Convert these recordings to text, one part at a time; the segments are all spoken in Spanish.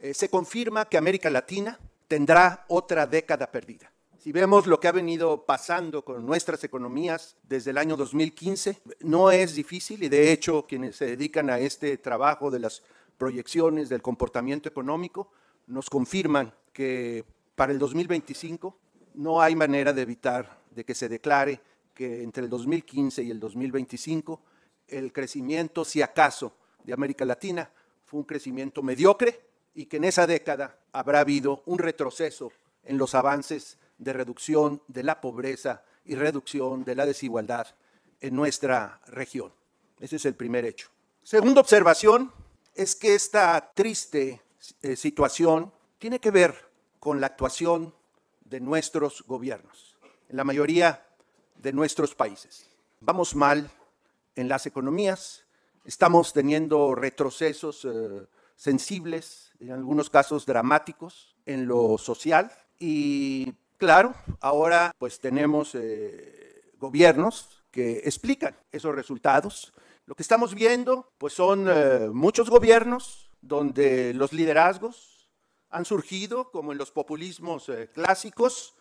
Eh, se confirma que América Latina tendrá otra década perdida. Si vemos lo que ha venido pasando con nuestras economías desde el año 2015, no es difícil y de hecho quienes se dedican a este trabajo de las proyecciones del comportamiento económico nos confirman que para el 2025 no hay manera de evitar de que se declare que entre el 2015 y el 2025 el crecimiento, si acaso, de América Latina fue un crecimiento mediocre y que en esa década habrá habido un retroceso en los avances de reducción de la pobreza y reducción de la desigualdad en nuestra región. Ese es el primer hecho. Segunda observación es que esta triste eh, situación tiene que ver con la actuación de nuestros gobiernos, en la mayoría de nuestros países. Vamos mal en las economías, estamos teniendo retrocesos eh, sensibles, en algunos casos dramáticos, en lo social. Y claro, ahora pues tenemos eh, gobiernos que explican esos resultados. Lo que estamos viendo pues son eh, muchos gobiernos donde los liderazgos han surgido como en los populismos eh, clásicos,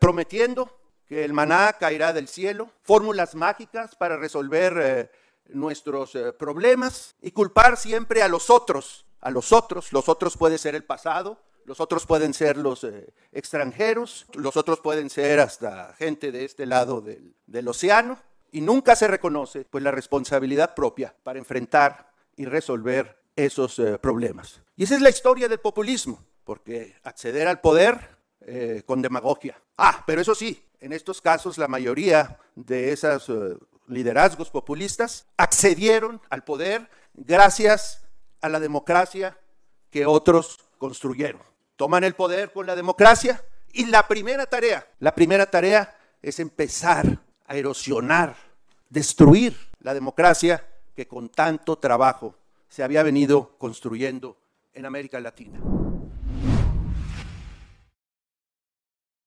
prometiendo que el maná caerá del cielo, fórmulas mágicas para resolver nuestros problemas y culpar siempre a los otros a los otros, los otros puede ser el pasado, los otros pueden ser los eh, extranjeros, los otros pueden ser hasta gente de este lado del, océano, y nunca se reconoce pues la responsabilidad propia para enfrentar y resolver esos eh, problemas. Y esa es la historia del populismo, porque acceder al poder eh, con demagogia. Ah, pero eso sí, en estos casos la mayoría de esos liderazgos populistas accedieron al poder gracias a la democracia que otros construyeron. Toman el poder con la democracia y la primera tarea, la primera tarea es empezar a erosionar, destruir la democracia que con tanto trabajo se había venido construyendo en América Latina.